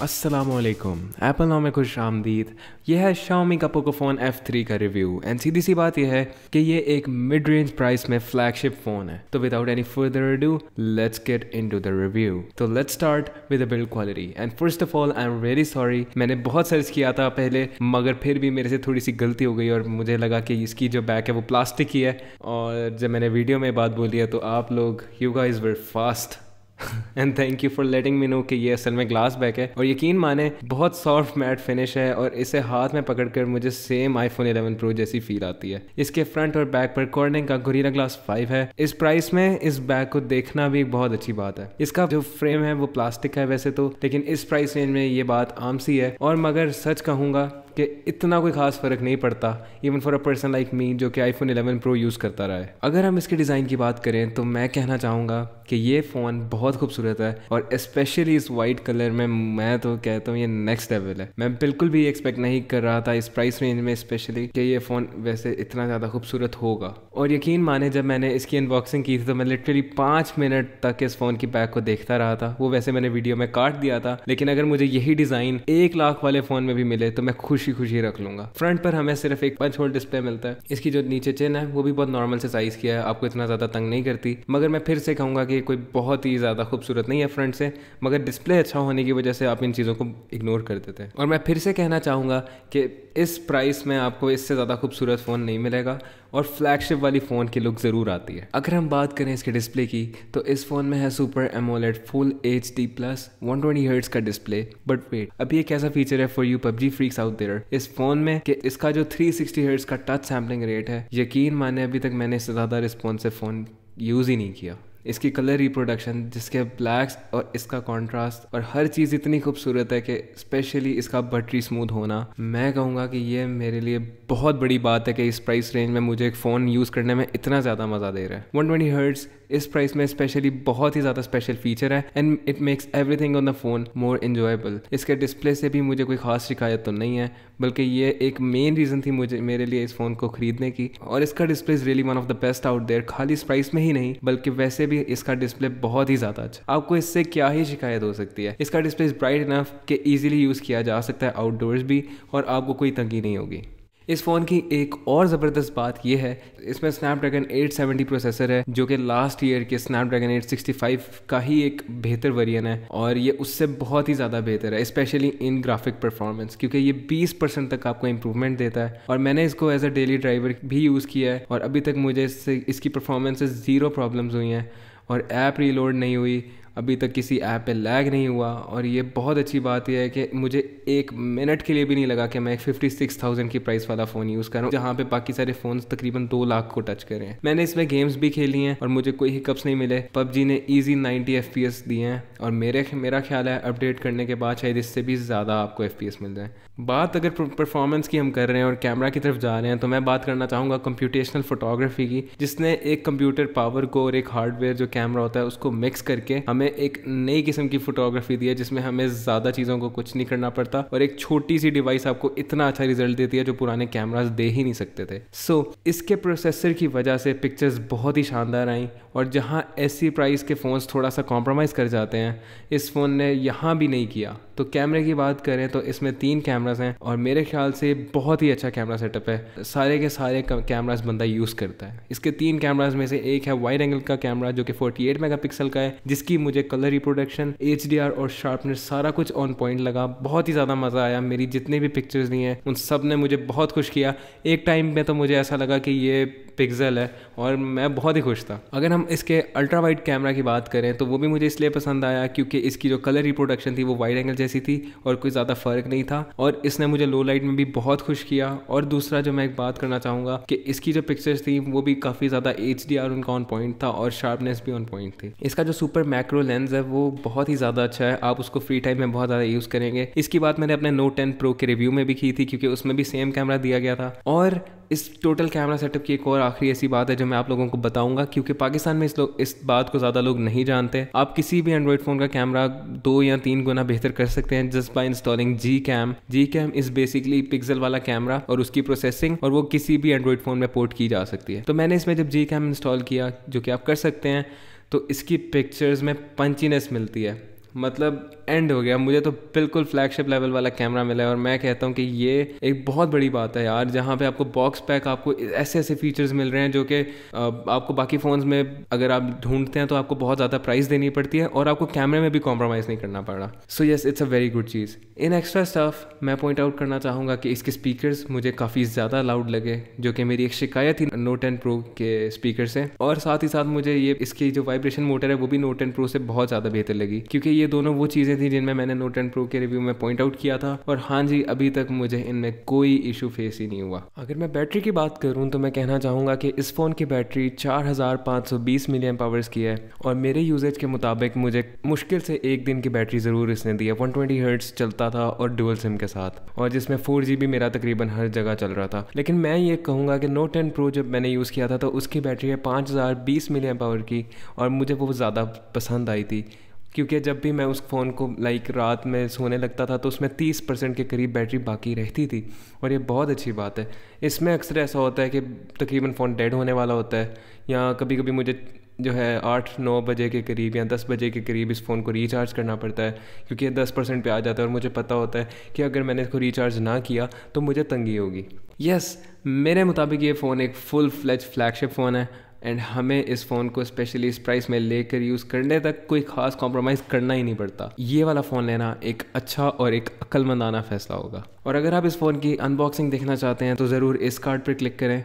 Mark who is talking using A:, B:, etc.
A: Aslam Apple नाम में खुश आमदीद यह है शाओमी का एफ F3 का रिव्यू एंड सीधी सी बात यह है कि ये एक मिड रेंज प्राइस में फ्लैगशिप फ़ोन है तो without any further do let's get into the review तो let's start with build quality and first of all I am very sorry मैंने बहुत सर्च किया था पहले मगर फिर भी मेरे से थोड़ी सी गलती हो गई और मुझे लगा कि इसकी जो बैक है वो प्लास्टिक की है और जब मैंने वीडियो में बात बोली है तो आप लोग you guys were fast and thank you for letting me know कि ये असल में ग्लास बैक है और यकीन माने बहुत सॉफ्ट मैट फिनिश है और इसे हाथ में पकड़कर मुझे same iPhone eleven pro जैसी फील आती है इसके फ्रंट और बैक पर कॉर्निंग का गोरीला ग्लास फाइव है इस प्राइस में इस बैग को देखना भी बहुत अच्छी बात है इसका जो फ्रेम है वो प्लास्टिक है वैसे तो लेकिन इस प्राइस रेंज में ये बात आम सी है और मगर सच कहूंगा कि इतना कोई खास फ़र्क नहीं पड़ता even for a person like me जो कि आईफोन 11 प्रो यूज़ करता रहा है अगर हम इसके डिज़ाइन की बात करें तो मैं कहना चाहूँगा कि ये फ़ोन बहुत खूबसूरत है और स्पेशली इस वाइट कलर में मैं तो कहता हूँ ये नेक्स्ट लेवल है मैं बिल्कुल भी एक्सपेक्ट नहीं कर रहा था इस प्राइस रेंज में स्पेशली कि ये फ़ोन वैसे इतना ज़्यादा खूबसूरत होगा और यकीन माने जब मैंने इसकी अनबॉक्सिंग की थी तो मैं लिटरली पाँच मिनट तक इस फ़ोन की पैक को देखता रहा था वो वैसे मैंने वीडियो में काट दिया था लेकिन अगर मुझे यही डिज़ाइन एक लाख वाले फ़ोन में भी मिले तो मैं खुश खुशी खुशी रख लूंगा फ्रंट पर हमें सिर्फ एक पंच होल डिस्प्ले मिलता है इसकी जो नीचे चेन है वो भी बहुत नॉर्मल से साइज किया है आपको इतना ज़्यादा तंग नहीं करती मगर मैं फिर से कहूंगा कि कोई बहुत ही ज़्यादा खूबसूरत नहीं है फ्रंट से मगर डिस्प्ले अच्छा होने की वजह से आप इन चीज़ों को इग्नोर कर देते हैं और मैं फिर से कहना चाहूंगा कि इस प्राइस में आपको इससे ज़्यादा खूबसूरत फ़ोन नहीं मिलेगा और फ्लैगशिप वाली फ़ोन की लुक ज़रूर आती है अगर हम बात करें इसके डिस्प्ले की तो इस फ़ोन में है super AMOLED full H D plus one twenty hertz का डिस्प्ले बट वेट अभी एक ऐसा फीचर है for you PUBG freaks out there इस फ़ोन में कि इसका जो थ्री सिक्सटी हर्ट्स का टच सैम्पलिंग रेट है यकीन माने अभी तक मैंने इससे ज़्यादा रिस्पॉन्सिव फ़ोन यूज़ ही नहीं किया इसकी कलर रिप्रोडक्शन जिसके ब्लैक्स और इसका कॉन्ट्रास्ट और हर चीज़ इतनी खूबसूरत है कि स्पेशली इसका बटरी स्मूथ होना मैं कहूँगा कि ये मेरे लिए बहुत बड़ी बात है कि इस प्राइस रेंज में मुझे एक फ़ोन यूज़ करने में इतना ज़्यादा मज़ा दे रहा है वन ट्वेंटी हर्ट्स इस प्राइस में स्पेशली बहुत ही ज़्यादा स्पेशल फीचर है and it makes everything on the phone more enjoyable इसके डिस्प्ले से भी मुझे कोई खास शिकायत तो नहीं है बल्कि ये एक मेन रीज़न थी मुझे मेरे लिए इस फ़ोन को ख़रीदने की और इसका display is really one of the best out there खाली इस प्राइस में ही नहीं बल्कि वैसे भी इसका डिस्प्ले बहुत ही ज़्यादा अच्छा आपको इससे क्या ही शिकायत हो सकती है इसका डिस्प्ले ब्राइट इनफ कि इजिली यूज़ किया जा सकता है आउटडोर्स भी और आपको कोई तंगी नहीं होगी इस फ़ोन की एक और ज़बरदस्त बात यह है इसमें स्नैपड्रैगन 870 प्रोसेसर है जो कि लास्ट ईयर के स्नैपड्रैगन 865 का ही एक बेहतर वर्जन है और ये उससे बहुत ही ज़्यादा बेहतर है स्पेशली इन ग्राफिक परफॉर्मेंस क्योंकि ये 20 परसेंट तक आपको इम्प्रूवमेंट देता है और मैंने इसको एज अ डेली ड्राइवर भी यूज़ किया है और अभी तक मुझे इससे इसकी परफॉर्मेंस ज़ीरो प्रॉब्लम्स हुई हैं और ऐप रीलोड नहीं हुई अभी तक किसी ऐप पे लैग नहीं हुआ और ये बहुत अच्छी बात यह है कि मुझे एक मिनट के लिए भी नहीं लगा कि मैं एक फिफ्टी सिक्स थाउजेंड की प्राइस वाला फ़ोन यूज़ कर रहा हूँ जहाँ पे बाकी सारे फ़ोन तकरीबन दो लाख को टच करें मैंने इसमें गेम्स भी खेली हैं और मुझे कोई हिकअप्स नहीं मिले पबजी ने easy ninety F P S दिए हैं और मेरे मेरा ख्याल है अपडेट करने के बाद शायद इससे भी ज़्यादा आपको एफ पी एस मिल जाए बात अगर परफॉर्मेंस की हम कर रहे हैं और कैमरा की तरफ जा रहे हैं तो मैं बात करना चाहूँगा कंप्यूटेशनल फोटोग्राफी की जिसने एक कंप्यूटर पावर को और एक हार्डवेयर जो कैमरा होता है उसको मिक्स करके हमें हमें एक नई किस्म की फोटोग्राफी दी है जिसमें हमें ज़्यादा चीज़ों को कुछ नहीं करना पड़ता और एक छोटी सी डिवाइस आपको इतना अच्छा रिजल्ट देती है जो पुराने कैमराज दे ही नहीं सकते थे सो so, इसके प्रोसेसर की वजह से पिक्चर्स बहुत ही शानदार आई और जहाँ ऐसी प्राइस के फ़ोन्स थोड़ा सा कॉम्प्रोमाइज़ कर जाते हैं इस फ़ोन ने यहाँ भी नहीं किया तो कैमरे की बात करें तो इसमें तीन कैमरास हैं और मेरे ख्याल से बहुत ही अच्छा कैमरा सेटअप है सारे के सारे कैमरास बंदा यूज़ करता है इसके तीन कैमरास में से एक है वाइड एंगल का कैमरा जो कि 48 मेगापिक्सल का है जिसकी मुझे कलर रिप्रोडक्शन एच और शार्पनेस सारा कुछ ऑन पॉइंट लगा बहुत ही ज़्यादा मज़ा आया मेरी जितने भी पिक्चर्स ली हैं उन सब ने मुझे बहुत खुश किया एक टाइम में तो मुझे ऐसा लगा कि ये पिक्जल है और मैं बहुत ही खुश था अगर हम हम इसके अल्ट्रा वाइड कैमरा की बात करें तो वो भी मुझे इसलिए पसंद आया क्योंकि इसकी जो कलर रिप्रोडक्शन थी वो वाइड एंगल जैसी थी और कोई ज़्यादा फ़र्क नहीं था और इसने मुझे लो लाइट में भी बहुत खुश किया और दूसरा जो मैं एक बात करना चाहूँगा कि इसकी जो पिक्चर्स थी वो भी काफ़ी ज़्यादा एच उनका ऑन पॉइंट था और शार्पनेस भी ऑन पॉइंट थी इसका जो सुपर मैक्रो लेंस है वो बहुत ही ज़्यादा अच्छा है आप उसको फ्री टाइम में बहुत ज़्यादा यूज़ करेंगे इसकी बात मैंने अपने नोट टेन प्रो के रिव्यू में भी की थी क्योंकि उसमें भी सेम कैमरा दिया गया था और इस टोटल कैमरा सेटअप की एक और आखिरी ऐसी बात है जो मैं आप लोगों को बताऊंगा क्योंकि पाकिस्तान में इस लोग इस बात को ज़्यादा लोग नहीं जानते आप किसी भी एंड्रॉयड फ़ोन का कैमरा दो या तीन गुना बेहतर कर सकते हैं just by installing G cam G cam is basically Pixel वाला कैमरा और उसकी प्रोसेसिंग और वो किसी भी एंड्रॉयड फ़ोन में पोर्ट की जा सकती है तो मैंने इसमें जब जी कैम इंस्टॉल किया जो कि आप कर सकते हैं तो इसकी पिक्चर्स में पंचीनेस मिलती है मतलब एंड हो गया मुझे तो बिल्कुल फ्लैगशिप लेवल वाला कैमरा मिला है और मैं कहता हूँ कि ये एक बहुत बड़ी बात है यार जहाँ पे आपको बॉक्स पैक आपको ऐसे ऐसे फीचर्स मिल रहे हैं जो कि आपको बाकी फ़ोन्स में अगर आप ढूंढते हैं तो आपको बहुत ज़्यादा प्राइस देनी पड़ती है और आपको कैमरे में भी कॉम्प्रोमाइज़ नहीं करना पड़ रहा so yes it's a very good चीज़ इन एक्स्ट्रा स्टफ मैं पॉइंट आउट करना चाहूँगा कि इसके स्पीकर मुझे काफ़ी ज़्यादा लाउड लगे जो कि मेरी एक शिकायत थी नोट टेन प्रो के स्पीकर से और साथ ही साथ मुझे ये इसकी जो वाइब्रेशन मोटर है वो भी नोट टेन प्रो से बहुत ज़्यादा बेहतर लगी क्योंकि ये ये दोनों वो चीज़ें थी जिनमें मैंने नोट एंड प्रो के रिव्यू में पॉइंट आउट किया था और हाँ जी अभी तक मुझे इनमें कोई इशू फेस ही नहीं हुआ अगर मैं बैटरी की बात करूँ तो मैं कहना चाहूँगा कि इस फ़ोन की बैटरी चार हज़ार पाँच सौ बीस मिलियन पावर्स की है और मेरे यूजेज के मुताबिक मुझे मुश्किल से एक दिन की बैटरी ज़रूर इसने दी है वन ट्वेंटी हर्ट्स चलता था और डुअल सिम के साथ और जिसमें फोर जी बी मेरा तकरीबन हर जगह चल रहा था लेकिन मैं ये कहूँगा कि नोट टेन प्रो जब मैंने यूज़ किया था तो उसकी बैटरी है पाँच हज़ार बीस मिलियन पावर की और मुझे वो ज़्यादा पसंद आई थी क्योंकि जब भी मैं उस फ़ोन को लाइक रात में सोने लगता था तो उसमें तीस परसेंट के करीब बैटरी बाकी रहती थी और ये बहुत अच्छी बात है इसमें अक्सर ऐसा होता है कि तकरीबन फ़ोन डेड होने वाला होता है या कभी कभी मुझे जो है आठ नौ बजे के करीब या दस बजे के करीब इस फ़ोन को रिचार्ज करना पड़ता है क्योंकि ये दस परसेंट पर आ जाता है और मुझे पता होता है कि अगर मैंने इसको रिचार्ज ना किया तो मुझे तंगी होगी यस yes, मेरे मुताबिक ये फ़ोन एक फुल फ्लैच फ्लैगशिप फ़ोन है एंड हमें इस फ़ोन को स्पेशली इस प्राइस में लेकर यूज़ करने तक कोई ख़ास कॉम्प्रोमाइज़ करना ही नहीं पड़ता ये वाला फ़ोन लेना एक अच्छा और एक अक्लमंदाना फ़ैसला होगा और अगर आप इस फ़ोन की अनबॉक्सिंग देखना चाहते हैं तो ज़रूर इस कार्ड पर क्लिक करें